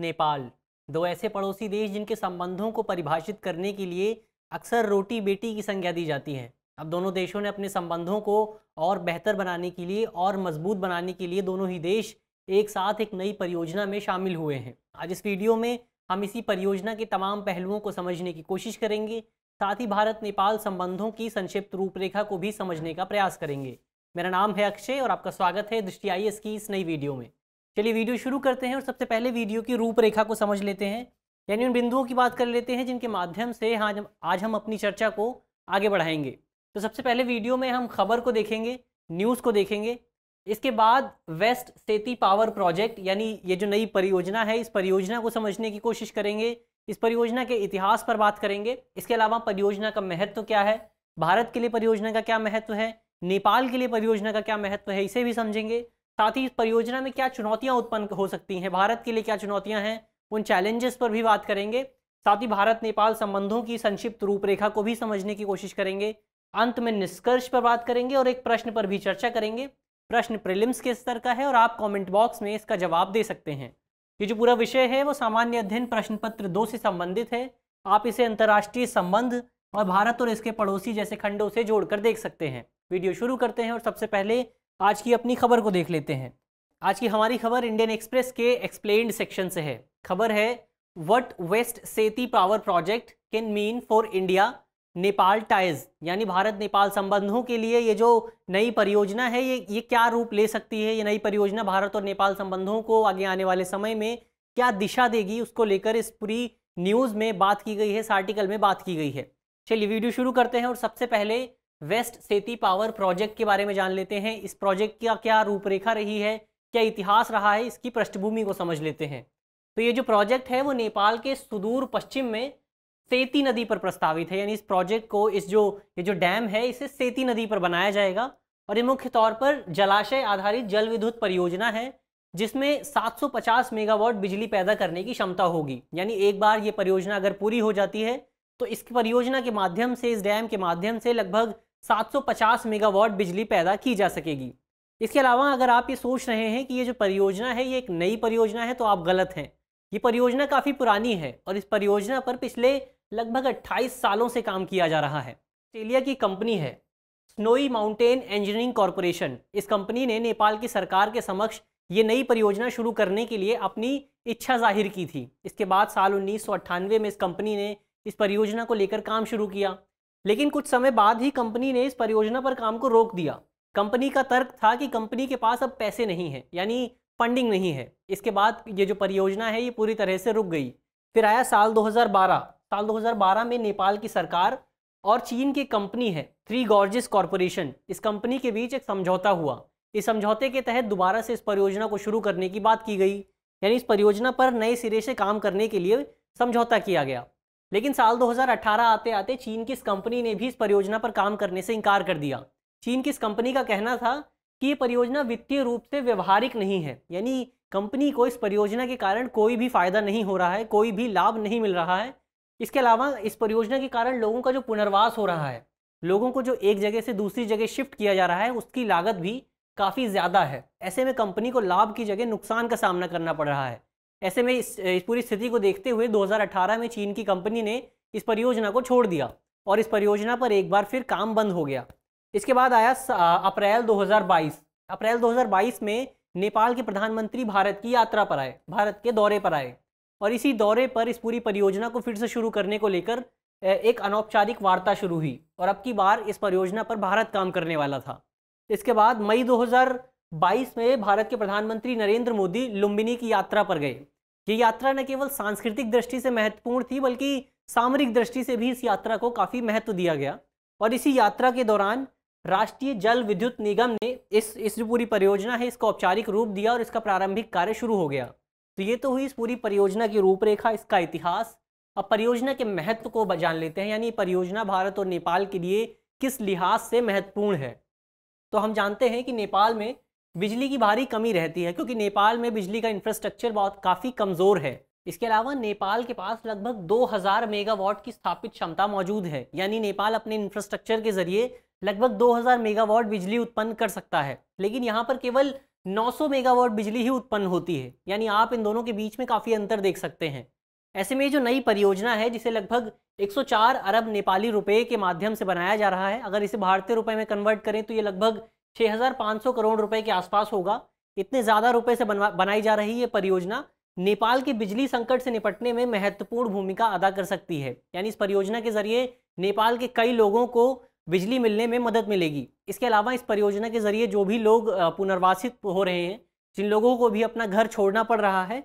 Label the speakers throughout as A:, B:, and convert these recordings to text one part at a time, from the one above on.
A: नेपाल दो ऐसे पड़ोसी देश जिनके संबंधों को परिभाषित करने के लिए अक्सर रोटी बेटी की संज्ञा दी जाती है अब दोनों देशों ने अपने संबंधों को और बेहतर बनाने के लिए और मजबूत बनाने के लिए दोनों ही देश एक साथ एक नई परियोजना में शामिल हुए हैं आज इस वीडियो में हम इसी परियोजना के तमाम पहलुओं को समझने की कोशिश करेंगे साथ ही भारत नेपाल संबंधों की संक्षिप्त रूपरेखा को भी समझने का प्रयास करेंगे मेरा नाम है अक्षय और आपका स्वागत है दृष्टि आई की इस नई वीडियो में चलिए वीडियो शुरू करते हैं और सबसे पहले वीडियो की रूपरेखा को समझ लेते हैं यानी उन बिंदुओं की बात कर लेते हैं जिनके माध्यम से आज हाँ, आज हम अपनी चर्चा को आगे बढ़ाएंगे तो सबसे पहले वीडियो में हम खबर को देखेंगे न्यूज़ को देखेंगे इसके बाद वेस्ट सेती पावर प्रोजेक्ट यानी ये जो नई परियोजना है इस परियोजना को समझने की कोशिश करेंगे इस परियोजना के इतिहास पर बात करेंगे इसके अलावा परियोजना का महत्व तो क्या है भारत के लिए परियोजना का क्या महत्व है नेपाल के लिए परियोजना का क्या महत्व है इसे भी समझेंगे साथ ही इस परियोजना में क्या चुनौतियां उत्पन्न हो सकती हैं भारत के लिए क्या चुनौतियां हैं उन चैलेंजेस पर भी बात करेंगे साथ ही भारत नेपाल संबंधों की संक्षिप्त रूपरेखा को भी समझने की कोशिश करेंगे अंत में निष्कर्ष पर बात करेंगे और एक प्रश्न पर भी चर्चा करेंगे प्रश्न प्रिलिम्स के स्तर का है और आप कमेंट बॉक्स में इसका जवाब दे सकते हैं ये जो पूरा विषय है वो सामान्य अध्ययन प्रश्न पत्र दो से संबंधित है आप इसे अंतर्राष्ट्रीय संबंध और भारत और इसके पड़ोसी जैसे खंडों से जोड़कर देख सकते हैं वीडियो शुरू करते हैं और सबसे पहले आज की अपनी खबर को देख लेते हैं आज की हमारी खबर इंडियन एक्सप्रेस के एक्सप्लेन सेक्शन से है खबर है what West Seti power project can mean for India Nepal ties यानी भारत नेपाल संबंधों के लिए ये जो नई परियोजना है ये ये क्या रूप ले सकती है ये नई परियोजना भारत और नेपाल संबंधों को आगे आने वाले समय में क्या दिशा देगी उसको लेकर इस पूरी न्यूज़ में बात की गई है इस आर्टिकल में बात की गई है चलिए वीडियो शुरू करते हैं और सबसे पहले वेस्ट सेती पावर प्रोजेक्ट के बारे में जान लेते हैं इस प्रोजेक्ट का क्या रूपरेखा रही है क्या इतिहास रहा है इसकी पृष्ठभूमि को समझ लेते हैं तो ये जो प्रोजेक्ट है वो नेपाल के सुदूर पश्चिम में सेती नदी पर प्रस्तावित है यानी इस प्रोजेक्ट को इस जो ये जो डैम है इसे सेती नदी पर बनाया जाएगा और ये मुख्य तौर पर जलाशय आधारित जल विद्युत परियोजना है जिसमें 750 मेगावाट बिजली पैदा करने की क्षमता होगी यानी एक बार ये परियोजना अगर पूरी हो जाती है तो इस परियोजना के माध्यम से इस डैम के माध्यम से लगभग 750 मेगावाट बिजली पैदा की जा सकेगी इसके अलावा अगर आप ये सोच रहे हैं कि ये जो परियोजना है ये एक नई परियोजना है तो आप गलत हैं ये परियोजना काफ़ी पुरानी है और इस परियोजना पर पिछले लगभग 28 सालों से काम किया जा रहा है ऑस्ट्रेलिया की कंपनी है स्नोई माउंटेन इंजीनियरिंग कॉरपोरेशन इस कंपनी ने नेपाल की सरकार के समक्ष ये नई परियोजना शुरू करने के लिए अपनी इच्छा जाहिर की थी इसके बाद साल उन्नीस में इस कंपनी ने इस परियोजना को लेकर काम शुरू किया लेकिन कुछ समय बाद ही कंपनी ने इस परियोजना पर काम को रोक दिया कंपनी का तर्क था कि कंपनी के पास अब पैसे नहीं है यानी फंडिंग नहीं है इसके बाद ये जो परियोजना है ये पूरी तरह से रुक गई फिर आया साल 2012 साल 2012 में नेपाल की सरकार और चीन की कंपनी है थ्री गॉर्जिस कॉरपोरेशन इस कंपनी के बीच एक समझौता हुआ इस समझौते के तहत दोबारा से इस परियोजना को शुरू करने की बात की गई यानी इस परियोजना पर नए सिरे से काम करने के लिए समझौता किया गया लेकिन साल 2018 आते आते चीन की इस कंपनी ने भी इस परियोजना पर काम करने से इनकार कर दिया चीन की इस कंपनी का कहना था कि ये परियोजना वित्तीय रूप से व्यवहारिक नहीं है यानी कंपनी को इस परियोजना के कारण कोई भी फायदा नहीं हो रहा है कोई भी लाभ नहीं मिल रहा है इसके अलावा इस परियोजना के कारण लोगों का जो पुनर्वास हो रहा है लोगों को जो एक जगह से दूसरी जगह शिफ्ट किया जा रहा है उसकी लागत भी काफ़ी ज़्यादा है ऐसे में कंपनी को लाभ की जगह नुकसान का सामना करना पड़ रहा है ऐसे में इस, पूरी स्थिति को देखते हुए 2018 में चीन की कंपनी ने इस परियोजना को छोड़ दिया और इस परियोजना पर एक बार फिर काम बंद हो गया इसके बाद आया अप्रैल 2022 अप्रैल 2022 में नेपाल के प्रधानमंत्री भारत की यात्रा पर आए भारत के दौरे पर आए और इसी दौरे पर इस पूरी परियोजना को फिर से शुरू करने को लेकर एक अनौपचारिक वार्ता शुरू हुई और अब की बार इस परियोजना पर भारत काम करने वाला था इसके बाद मई 2022 में भारत के प्रधानमंत्री नरेंद्र मोदी लुम्बिनी की यात्रा पर गए ये यात्रा न केवल सांस्कृतिक दृष्टि से महत्वपूर्ण थी बल्कि सामरिक दृष्टि से भी इस यात्रा को काफ़ी महत्व दिया गया और इसी यात्रा के दौरान राष्ट्रीय जल विद्युत निगम ने इस इस जो पूरी परियोजना है इसको औपचारिक रूप दिया और इसका प्रारंभिक कार्य शुरू हो गया तो ये तो हुई इस पूरी परियोजना की रूपरेखा इसका इतिहास अब परियोजना के महत्व को जान लेते हैं यानी परियोजना भारत और नेपाल के लिए किस लिहाज से महत्वपूर्ण है तो हम जानते हैं कि नेपाल में बिजली की भारी कमी रहती है क्योंकि नेपाल में बिजली का इंफ्रास्ट्रक्चर बहुत काफ़ी कमज़ोर है इसके अलावा नेपाल के पास लगभग 2000 मेगावाट की स्थापित क्षमता मौजूद है यानी नेपाल अपने इंफ्रास्ट्रक्चर के जरिए लगभग 2000 मेगावाट बिजली उत्पन्न कर सकता है लेकिन यहाँ पर केवल 900 मेगावाट बिजली ही उत्पन्न होती है यानी आप इन दोनों के बीच में काफ़ी अंतर देख सकते हैं ऐसे में जो नई परियोजना है जिसे लगभग 104 अरब नेपाली रुपए के माध्यम से बनाया जा रहा है अगर इसे भारतीय रुपए में कन्वर्ट करें तो ये लगभग 6,500 करोड़ रुपए के आसपास होगा इतने ज़्यादा रुपए से बनाई जा रही ये परियोजना नेपाल के बिजली संकट से निपटने में महत्वपूर्ण भूमिका अदा कर सकती है यानी इस परियोजना के जरिए नेपाल के कई लोगों को बिजली मिलने में मदद मिलेगी इसके अलावा इस परियोजना के जरिए जो भी लोग पुनर्वासित हो रहे हैं जिन लोगों को भी अपना घर छोड़ना पड़ रहा है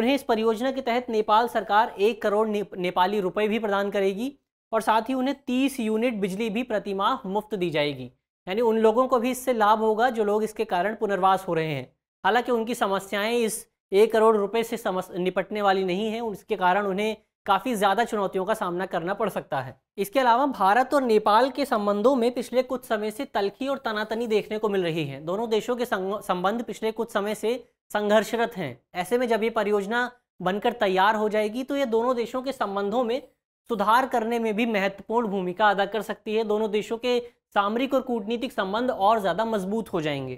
A: उन्हें इस परियोजना के तहत नेपाल सरकार एक करोड़ ने, नेपाली रुपए भी प्रदान करेगी और साथ ही उन्हें तीस यूनिट बिजली भी प्रतिमाह मुफ्त दी जाएगी यानी उन लोगों को भी इससे लाभ होगा जो लोग इसके कारण पुनर्वास हो रहे हैं हालांकि उनकी समस्याएं इस एक करोड़ रुपए से निपटने वाली नहीं है उसके कारण उन्हें काफ़ी ज़्यादा चुनौतियों का सामना करना पड़ सकता है इसके अलावा भारत और नेपाल के संबंधों में पिछले कुछ समय से तलखी और तनातनी देखने को मिल रही है दोनों देशों के संबंध पिछले कुछ समय से संघर्षरत हैं ऐसे में जब ये परियोजना बनकर तैयार हो जाएगी तो ये दोनों देशों के संबंधों में सुधार करने में भी महत्वपूर्ण भूमिका अदा कर सकती है दोनों देशों के सामरिक और कूटनीतिक संबंध और ज़्यादा मजबूत हो जाएंगे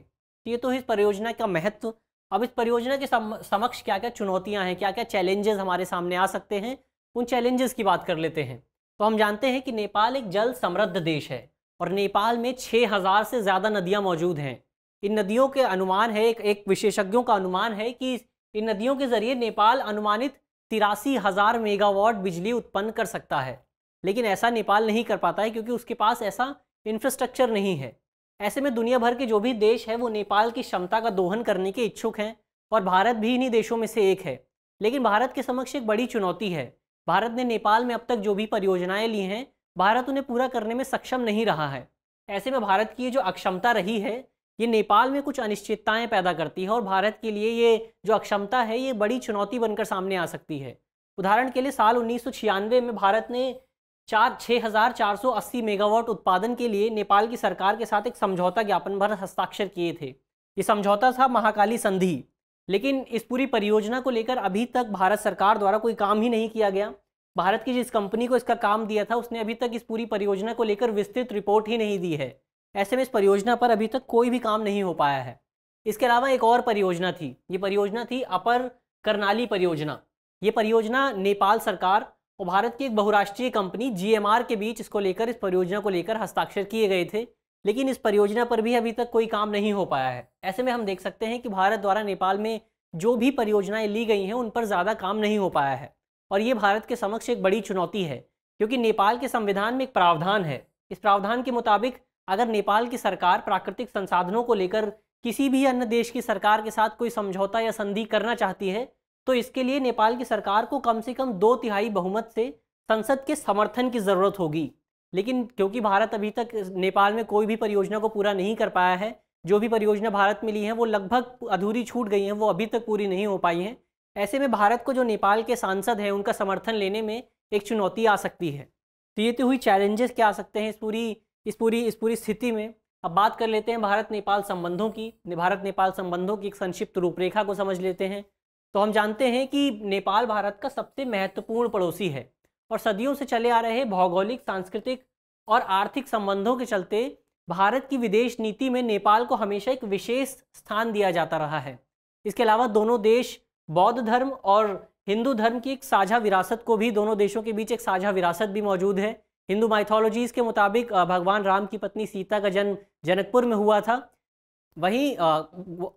A: तो ये तो इस परियोजना का महत्व अब इस परियोजना के सम, समक्ष क्या क्या चुनौतियां हैं क्या क्या चैलेंजेस हमारे सामने आ सकते हैं उन चैलेंजेस की बात कर लेते हैं तो हम जानते हैं कि नेपाल एक जल समृद्ध देश है और नेपाल में हज़ार से ज़्यादा नदियां मौजूद हैं इन नदियों के अनुमान है एक एक विशेषज्ञों का अनुमान है कि इन नदियों के जरिए नेपाल अनुमानित तिरासी हज़ार मेगावाट बिजली उत्पन्न कर सकता है लेकिन ऐसा नेपाल नहीं कर पाता है क्योंकि उसके पास ऐसा इंफ्रास्ट्रक्चर नहीं है ऐसे में दुनिया भर के जो भी देश है वो नेपाल की क्षमता का दोहन करने के इच्छुक हैं और भारत भी इन्हीं देशों में से एक है लेकिन भारत के समक्ष एक बड़ी चुनौती है भारत ने नेपाल में अब तक जो भी परियोजनाएं ली हैं भारत उन्हें पूरा करने में सक्षम नहीं रहा है ऐसे में भारत की ये जो अक्षमता रही है ये नेपाल में कुछ अनिश्चितताएं पैदा करती है और भारत के लिए ये जो अक्षमता है ये बड़ी चुनौती बनकर सामने आ सकती है उदाहरण के लिए साल उन्नीस में भारत ने चार छः हज़ार चार सौ अस्सी मेगावाट उत्पादन के लिए नेपाल की सरकार के साथ एक समझौता ज्ञापन भर हस्ताक्षर किए थे ये समझौता था महाकाली संधि लेकिन इस पूरी परियोजना को लेकर अभी तक भारत सरकार द्वारा कोई काम ही नहीं किया गया भारत की जिस कंपनी को इसका काम दिया था उसने अभी तक इस पूरी परियोजना को लेकर विस्तृत रिपोर्ट ही नहीं दी है ऐसे में इस परियोजना पर अभी तक कोई भी काम नहीं हो पाया है इसके अलावा एक और परियोजना थी ये परियोजना थी अपर करनाली परियोजना ये परियोजना नेपाल सरकार और तो भारत की एक बहुराष्ट्रीय कंपनी जीएमआर के बीच इसको लेकर इस परियोजना को लेकर हस्ताक्षर किए गए थे लेकिन इस परियोजना पर भी अभी तक कोई काम नहीं हो पाया है ऐसे में हम देख सकते हैं कि भारत द्वारा नेपाल में जो भी परियोजनाएं ली गई हैं उन पर ज़्यादा काम नहीं हो पाया है और ये भारत के समक्ष एक बड़ी चुनौती है क्योंकि नेपाल के संविधान में एक प्रावधान है इस प्रावधान के मुताबिक अगर नेपाल की सरकार प्राकृतिक संसाधनों को लेकर किसी भी अन्य देश की सरकार के साथ कोई समझौता या संधि करना चाहती है तो इसके लिए नेपाल की सरकार को कम से कम दो तिहाई बहुमत से संसद के समर्थन की ज़रूरत होगी लेकिन क्योंकि भारत अभी तक नेपाल में कोई भी परियोजना को पूरा नहीं कर पाया है जो भी परियोजना भारत में ली है वो लगभग अधूरी छूट गई हैं वो अभी तक पूरी नहीं हो पाई हैं ऐसे में भारत को जो नेपाल के सांसद हैं उनका समर्थन लेने में एक चुनौती आ सकती है तो ये तो हुई चैलेंजेस क्या आ सकते हैं इस पूरी इस पूरी इस पूरी स्थिति में अब बात कर लेते हैं भारत नेपाल संबंधों की भारत नेपाल संबंधों की एक संक्षिप्त रूपरेखा को समझ लेते हैं तो हम जानते हैं कि नेपाल भारत का सबसे महत्वपूर्ण पड़ोसी है और सदियों से चले आ रहे भौगोलिक सांस्कृतिक और आर्थिक संबंधों के चलते भारत की विदेश नीति में नेपाल को हमेशा एक विशेष स्थान दिया जाता रहा है इसके अलावा दोनों देश बौद्ध धर्म और हिंदू धर्म की एक साझा विरासत को भी दोनों देशों के बीच एक साझा विरासत भी मौजूद है हिंदू माइथोलॉजीज के मुताबिक भगवान राम की पत्नी सीता का जन्म जनकपुर में हुआ था वहीं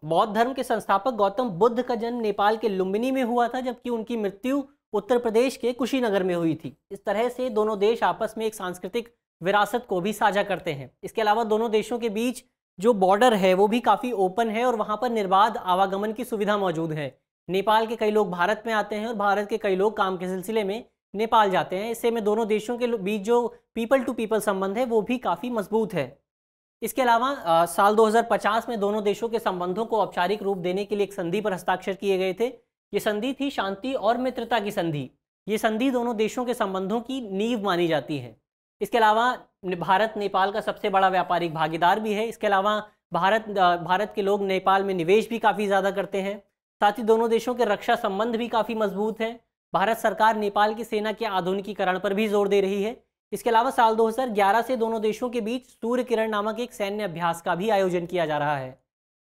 A: बौद्ध धर्म के संस्थापक गौतम बुद्ध का जन्म नेपाल के लुम्बिनी में हुआ था जबकि उनकी मृत्यु उत्तर प्रदेश के कुशीनगर में हुई थी इस तरह से दोनों देश आपस में एक सांस्कृतिक विरासत को भी साझा करते हैं इसके अलावा दोनों देशों के बीच जो बॉर्डर है वो भी काफ़ी ओपन है और वहाँ पर निर्बाध आवागमन की सुविधा मौजूद है नेपाल के कई लोग भारत में आते हैं और भारत के कई लोग काम के सिलसिले में नेपाल जाते हैं इससे में दोनों देशों के बीच जो पीपल टू पीपल संबंध है वो भी काफ़ी मजबूत है इसके अलावा साल 2050 में दोनों देशों के संबंधों को औपचारिक रूप देने के लिए एक संधि पर हस्ताक्षर किए गए थे ये संधि थी शांति और मित्रता की संधि ये संधि दोनों देशों के संबंधों की नींव मानी जाती है इसके अलावा भारत नेपाल का सबसे बड़ा व्यापारिक भागीदार भी है इसके अलावा भारत भारत के लोग नेपाल में निवेश भी काफ़ी ज़्यादा करते हैं साथ ही दोनों देशों के रक्षा संबंध भी काफ़ी मजबूत हैं भारत सरकार नेपाल की सेना के आधुनिकीकरण पर भी जोर दे रही है इसके अलावा साल 2011 से दोनों देशों के बीच सूर्य किरण नामक एक सैन्य अभ्यास का भी आयोजन किया जा रहा है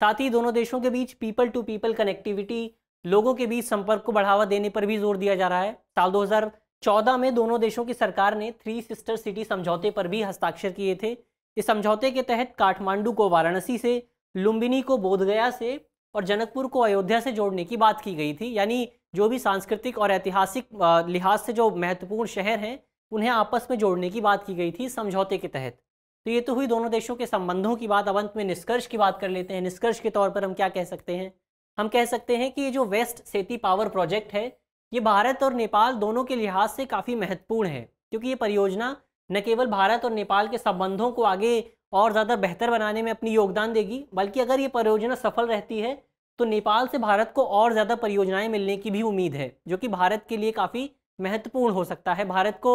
A: साथ ही दोनों देशों के बीच पीपल टू पीपल कनेक्टिविटी लोगों के बीच संपर्क को बढ़ावा देने पर भी जोर दिया जा रहा है साल 2014 में दोनों देशों की सरकार ने थ्री सिस्टर सिटी समझौते पर भी हस्ताक्षर किए थे इस समझौते के तहत काठमांडू को वाराणसी से लुम्बिनी को बोधगया से और जनकपुर को अयोध्या से जोड़ने की बात की गई थी यानी जो भी सांस्कृतिक और ऐतिहासिक लिहाज से जो महत्वपूर्ण शहर हैं उन्हें आपस में जोड़ने की बात की गई थी समझौते के तहत तो ये तो हुई दोनों देशों के संबंधों की बात अवंत में निष्कर्ष की बात कर लेते हैं निष्कर्ष के तौर पर हम क्या कह सकते हैं हम कह सकते हैं कि ये जो वेस्ट सेती पावर प्रोजेक्ट है ये भारत और नेपाल दोनों के लिहाज से काफ़ी महत्वपूर्ण है क्योंकि ये परियोजना न केवल भारत और नेपाल के संबंधों को आगे और ज़्यादा बेहतर बनाने में अपनी योगदान देगी बल्कि अगर ये परियोजना सफल रहती है तो नेपाल से भारत को और ज़्यादा परियोजनाएं मिलने की भी उम्मीद है जो कि भारत के लिए काफ़ी महत्वपूर्ण हो सकता है भारत को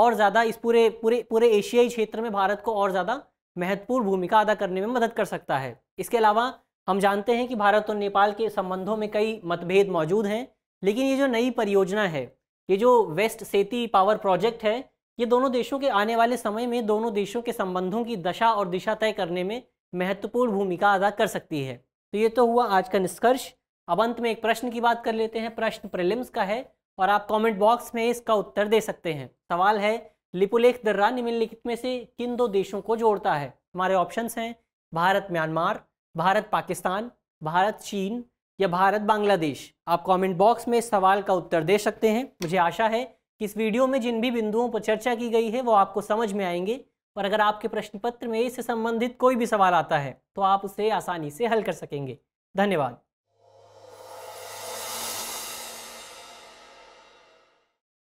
A: और ज़्यादा इस पूरे पूरे पूरे एशियाई क्षेत्र में भारत को और ज़्यादा महत्वपूर्ण भूमिका अदा करने में मदद कर सकता है इसके अलावा हम जानते हैं कि भारत और नेपाल के संबंधों में कई मतभेद मौजूद हैं लेकिन ये जो नई परियोजना है ये जो वेस्ट सेती पावर प्रोजेक्ट है ये दोनों देशों के आने वाले समय में दोनों देशों के संबंधों की दशा और दिशा तय करने में महत्वपूर्ण भूमिका अदा कर सकती है तो ये तो हुआ आज का निष्कर्ष अब अंत में एक प्रश्न की बात कर लेते हैं प्रश्न प्रिलिम्स का है और आप कमेंट बॉक्स में इसका उत्तर दे सकते हैं सवाल है लिपुलेख दर्रा निम्नलिखित में से किन दो देशों को जोड़ता है हमारे ऑप्शंस हैं भारत म्यांमार भारत पाकिस्तान भारत चीन या भारत बांग्लादेश आप कमेंट बॉक्स में इस सवाल का उत्तर दे सकते हैं मुझे आशा है कि इस वीडियो में जिन भी बिंदुओं पर चर्चा की गई है वो आपको समझ में आएंगे और अगर आपके प्रश्न पत्र में इससे संबंधित कोई भी सवाल आता है तो आप उसे आसानी से हल कर सकेंगे धन्यवाद